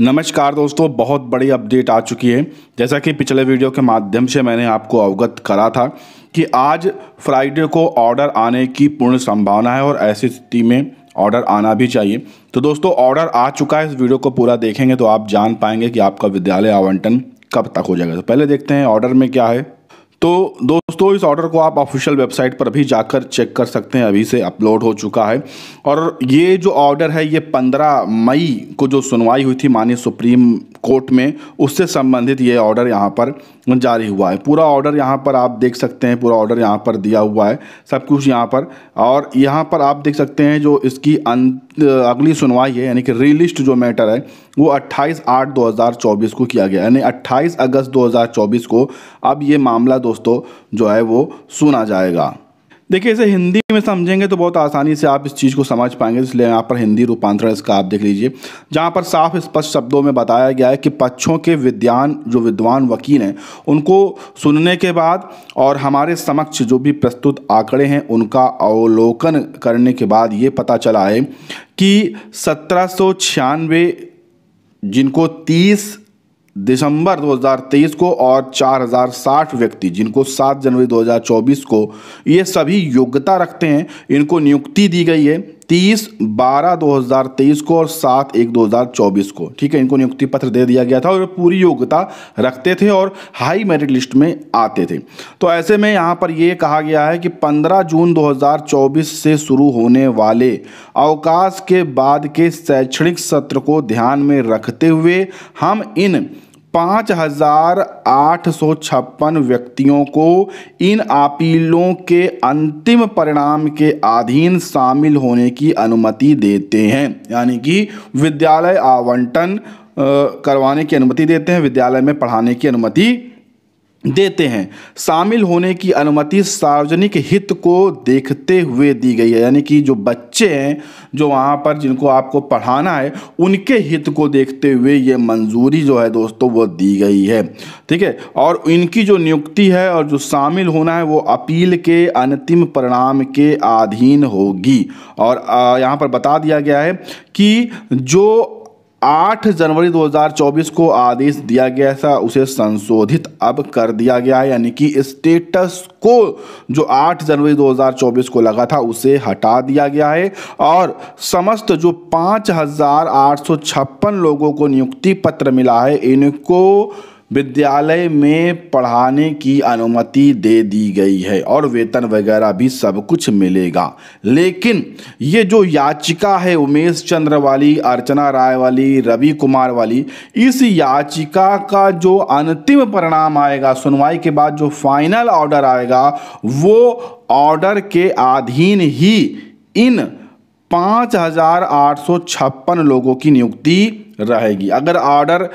नमस्कार दोस्तों बहुत बड़ी अपडेट आ चुकी है जैसा कि पिछले वीडियो के माध्यम से मैंने आपको अवगत करा था कि आज फ्राइडे को ऑर्डर आने की पूर्ण संभावना है और ऐसी स्थिति में ऑर्डर आना भी चाहिए तो दोस्तों ऑर्डर आ चुका है इस वीडियो को पूरा देखेंगे तो आप जान पाएंगे कि आपका विद्यालय आवंटन कब तक हो जाएगा तो पहले देखते हैं ऑर्डर में क्या है तो दोस्तों इस ऑर्डर को आप ऑफिशियल वेबसाइट पर भी जाकर चेक कर सकते हैं अभी से अपलोड हो चुका है और ये जो ऑर्डर है ये 15 मई को जो सुनवाई हुई थी माननीय सुप्रीम कोर्ट में उससे संबंधित ये ऑर्डर यहाँ पर जारी हुआ है पूरा ऑर्डर यहाँ पर आप देख सकते हैं पूरा ऑर्डर यहाँ पर दिया हुआ है सब कुछ यहाँ पर और यहाँ पर आप देख सकते हैं जो इसकी अं-, अगली सुनवाई है यानी कि रिलिस्ट जो मैटर है वो 28 आठ 2024 को किया गया यानी 28 अगस्त 2024 को अब ये मामला दोस्तों जो है वो सुना जाएगा देखिए इसे हिंदी में समझेंगे तो बहुत आसानी से आप इस चीज़ को समझ पाएंगे इसलिए यहाँ पर हिंदी रूपांतरण इसका आप देख लीजिए जहाँ पर साफ स्पष्ट शब्दों में बताया गया है कि पक्षों के विद्वान जो विद्वान वकील हैं उनको सुनने के बाद और हमारे समक्ष जो भी प्रस्तुत आंकड़े हैं उनका अवलोकन करने के बाद ये पता चला है कि सत्रह जिनको तीस दिसंबर 2023 को और 4060 व्यक्ति जिनको 7 जनवरी 2024 को ये सभी योग्यता रखते हैं इनको नियुक्ति दी गई है 30 बारह 2023 को और 7 एक 2024 को ठीक है इनको नियुक्ति पत्र दे दिया गया था और पूरी योग्यता रखते थे और हाई मेरिट लिस्ट में आते थे तो ऐसे में यहाँ पर ये कहा गया है कि 15 जून 2024 से शुरू होने वाले अवकाश के बाद के शैक्षणिक सत्र को ध्यान में रखते हुए हम इन पाँच हजार आठ सौ छप्पन व्यक्तियों को इन अपीलों के अंतिम परिणाम के अधीन शामिल होने की अनुमति देते हैं यानी कि विद्यालय आवंटन करवाने की अनुमति देते हैं विद्यालय में पढ़ाने की अनुमति देते हैं शामिल होने की अनुमति सार्वजनिक हित को देखते हुए दी गई है यानी कि जो बच्चे हैं जो वहाँ पर जिनको आपको पढ़ाना है उनके हित को देखते हुए ये मंजूरी जो है दोस्तों वो दी गई है ठीक है और इनकी जो नियुक्ति है और जो शामिल होना है वो अपील के अंतिम परिणाम के अधीन होगी और यहाँ पर बता दिया गया है कि जो 8 जनवरी 2024 को आदेश दिया गया था उसे संशोधित अब कर दिया गया है यानी कि स्टेटस को जो 8 जनवरी 2024 को लगा था उसे हटा दिया गया है और समस्त जो पाँच लोगों को नियुक्ति पत्र मिला है इनको विद्यालय में पढ़ाने की अनुमति दे दी गई है और वेतन वगैरह भी सब कुछ मिलेगा लेकिन ये जो याचिका है उमेश चंद्र वाली अर्चना राय वाली रवि कुमार वाली इस याचिका का जो अंतिम परिणाम आएगा सुनवाई के बाद जो फाइनल ऑर्डर आएगा वो ऑर्डर के अधीन ही इन पाँच लोगों की नियुक्ति रहेगी अगर ऑर्डर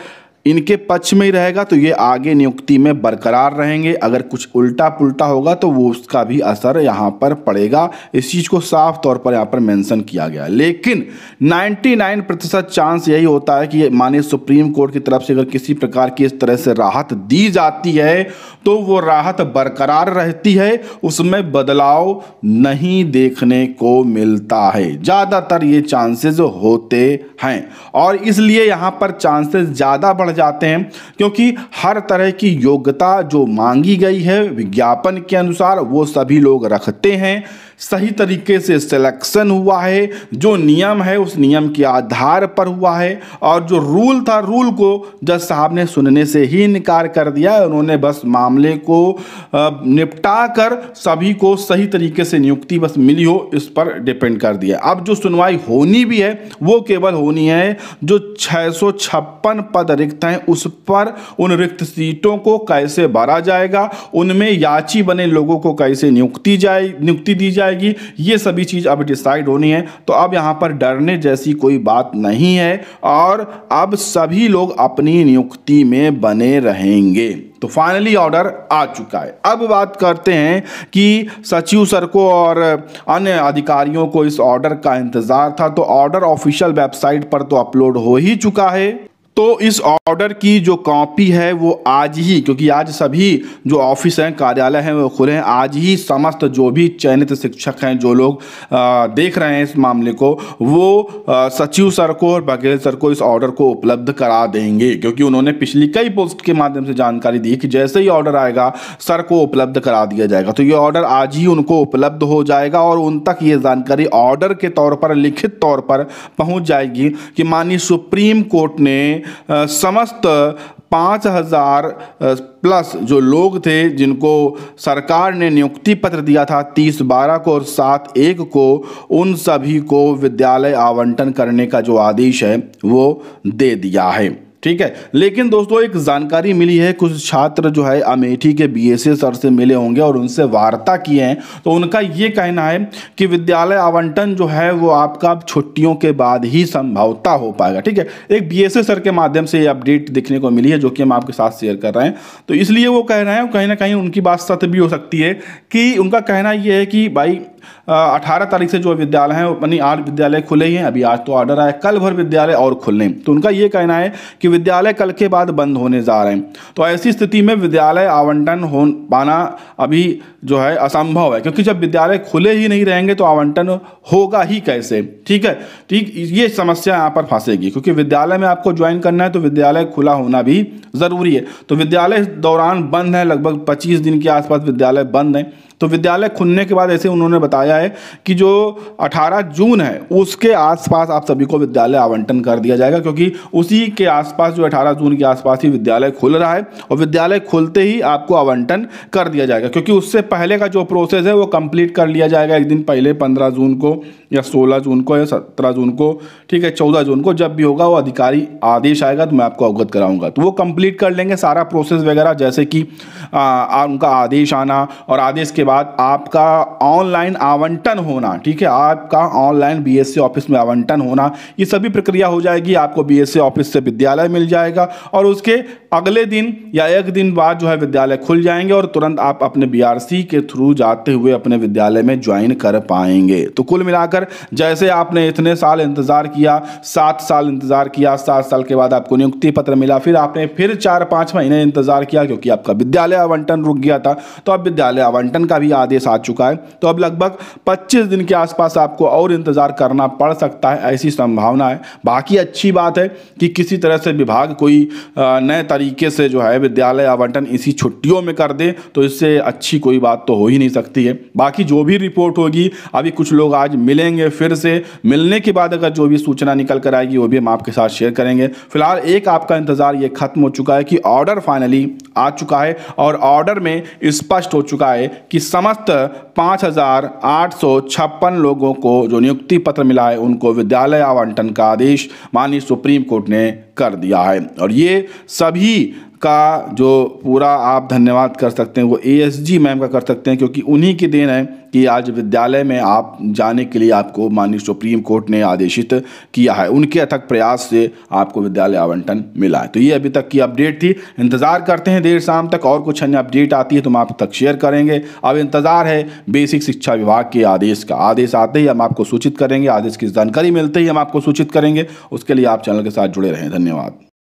इनके पक्ष में ही रहेगा तो ये आगे नियुक्ति में बरकरार रहेंगे अगर कुछ उल्टा पुल्टा होगा तो वो उसका भी असर यहाँ पर पड़ेगा इस चीज़ को साफ तौर पर यहाँ पर मेंशन किया गया लेकिन 99 प्रतिशत चांस यही होता है कि माने सुप्रीम कोर्ट की तरफ से अगर किसी प्रकार की इस तरह से राहत दी जाती है तो वो राहत बरकरार रहती है उसमें बदलाव नहीं देखने को मिलता है ज़्यादातर ये चांसेज होते हैं और इसलिए यहाँ पर चांसेज ज़्यादा बढ़ जाते हैं क्योंकि हर तरह की योग्यता जो मांगी गई है विज्ञापन के अनुसार वो सभी लोग रखते हैं सही तरीके से सिलेक्शन हुआ है जो नियम है उस नियम के आधार पर हुआ है और जो रूल था रूल को जज साहब ने सुनने से ही इनकार कर दिया उन्होंने बस मामले को निपटा कर सभी को सही तरीके से नियुक्ति बस मिली हो इस पर डिपेंड कर दिया अब जो सुनवाई होनी भी है वो केवल होनी है जो छः पद रिक्त हैं उस पर उन रिक्त सीटों को कैसे भरा जाएगा उनमें याची बने लोगों को कैसे नियुक्ति जाए नियुक्ति दी जाए जाएगी ये सभी चीज़ अब डिसाइड होनी है तो अब यहाँ पर डरने जैसी कोई बात नहीं है और अब सभी लोग अपनी नियुक्ति में बने रहेंगे तो फाइनली ऑर्डर आ चुका है अब बात करते हैं कि सचिव सर को और अन्य अधिकारियों को इस ऑर्डर का इंतज़ार था तो ऑर्डर ऑफिशियल वेबसाइट पर तो अपलोड हो ही चुका है तो इस ऑर्डर की जो कॉपी है वो आज ही क्योंकि आज सभी जो ऑफिस हैं कार्यालय हैं वो खुले हैं आज ही समस्त जो भी चयनित शिक्षक हैं जो लोग आ, देख रहे हैं इस मामले को वो सचिव सर को और बघेल सर को इस ऑर्डर को उपलब्ध करा देंगे क्योंकि उन्होंने पिछली कई पोस्ट के माध्यम से जानकारी दी कि जैसे ही ऑर्डर आएगा सर को उपलब्ध करा दिया जाएगा तो ये ऑर्डर आज ही उनको उपलब्ध हो जाएगा और उन तक ये जानकारी ऑर्डर के तौर पर लिखित तौर पर पहुँच जाएगी कि माननीय सुप्रीम कोर्ट ने समस्त पाँच हजार प्लस जो लोग थे जिनको सरकार ने नियुक्ति पत्र दिया था तीस बारह को और सात एक को उन सभी को विद्यालय आवंटन करने का जो आदेश है वो दे दिया है ठीक है लेकिन दोस्तों एक जानकारी मिली है कुछ छात्र जो है अमेठी के बीएसए सर से मिले होंगे और उनसे वार्ता किए हैं तो उनका ये कहना है कि विद्यालय आवंटन जो है वो आपका छुट्टियों के बाद ही संभवता हो पाएगा ठीक है एक बीएसए सर के माध्यम से ये अपडेट देखने को मिली है जो कि हम आपके साथ शेयर कर रहे हैं तो इसलिए वो कह रहे हैं कहीं ना कहीं उनकी बात सत्य भी हो सकती है कि उनका कहना ये है कि भाई अठारह तारीख से जो विद्यालय हैं अपनी आठ विद्यालय खुले ही हैं अभी आज तो ऑर्डर आया कल भर विद्यालय और खुलने तो उनका ये कहना है कि विद्यालय कल के बाद बंद होने जा रहे हैं तो ऐसी स्थिति में विद्यालय आवंटन हो पाना अभी जो है असंभव है क्योंकि जब विद्यालय खुले ही नहीं रहेंगे तो आवंटन होगा ही कैसे ठीक है ठीक ये समस्या यहाँ पर फंसेगी क्योंकि विद्यालय में आपको ज्वाइन करना है तो विद्यालय खुला होना भी ज़रूरी है तो विद्यालय दौरान बंद है लगभग पच्चीस दिन के आसपास विद्यालय बंद है तो विद्यालय खुलने के बाद ऐसे उन्होंने बताया है कि जो 18 जून है उसके आसपास आप सभी को विद्यालय आवंटन कर दिया जाएगा क्योंकि उसी के आसपास जो 18 जून के आसपास ही विद्यालय खुल रहा है और विद्यालय खुलते ही आपको आवंटन कर दिया जाएगा क्योंकि उससे पहले का जो प्रोसेस है वो कंप्लीट कर लिया जाएगा एक दिन पहले पंद्रह जून को या सोलह जून को या सत्रह जून को ठीक है चौदह जून को जब भी होगा वो अधिकारी आदेश आएगा तो मैं आपको अवगत कराऊंगा तो वो कंप्लीट कर लेंगे सारा प्रोसेस वगैरह जैसे कि उनका आदेश आना और आदेश के उसके बाद आपका ऑनलाइन आवंटन होना ठीक है आपका ऑनलाइन बीएससी e ऑफिस में आवंटन होना ये सभी प्रक्रिया हो जाएगी आपको बीएससी e ऑफिस से विद्यालय मिल जाएगा और उसके अगले दिन या एक दिन बाद जो है विद्यालय खुल जाएंगे और तुरंत आप अपने बी के थ्रू जाते हुए अपने विद्यालय में ज्वाइन कर पाएंगे तो कुल मिलाकर जैसे आपने इतने साल इंतज़ार किया सात साल इंतज़ार किया सात साल के बाद आपको नियुक्ति पत्र मिला फिर आपने फिर चार पाँच महीने इंतज़ार किया क्योंकि आपका विद्यालय आवंटन रुक गया था तो आप विद्यालय आवंटन का का भी आदेश आ चुका है तो अब लगभग 25 दिन के आसपास आपको और इंतज़ार करना पड़ सकता है ऐसी संभावना है बाकी अच्छी बात है कि किसी तरह से विभाग कोई नए तरीके से जो है विद्यालय आवंटन इसी छुट्टियों में कर दे तो इससे अच्छी कोई बात तो हो ही नहीं सकती है बाकी जो भी रिपोर्ट होगी अभी कुछ लोग आज मिलेंगे फिर से मिलने के बाद अगर जो भी सूचना निकल कर आएगी वो भी हम आपके साथ शेयर करेंगे फिलहाल एक आपका इंतज़ार ये खत्म हो चुका है कि ऑर्डर फाइनली आ चुका है और ऑर्डर में स्पष्ट हो चुका है कि समस्त पाँच हजार आठ सौ छप्पन लोगों को जो नियुक्ति पत्र मिला है उनको विद्यालय आवंटन का आदेश माननीय सुप्रीम कोर्ट ने कर दिया है और ये सभी का जो पूरा आप धन्यवाद कर सकते हैं वो ए मैम का कर सकते हैं क्योंकि उन्हीं की देन है कि आज विद्यालय में आप जाने के लिए आपको माननीय सुप्रीम कोर्ट ने आदेशित किया है उनके अथक प्रयास से आपको विद्यालय आवंटन मिला है तो ये अभी तक की अपडेट थी इंतज़ार करते हैं देर शाम तक और कुछ अन्य अपडेट आती है तो हम आप तक शेयर करेंगे अब इंतज़ार है बेसिक शिक्षा विभाग के आदेश का आदेश आते ही हम आपको सूचित करेंगे आदेश की जानकारी मिलते ही हम आपको सूचित करेंगे उसके लिए आप चैनल के साथ जुड़े रहें धन्यवाद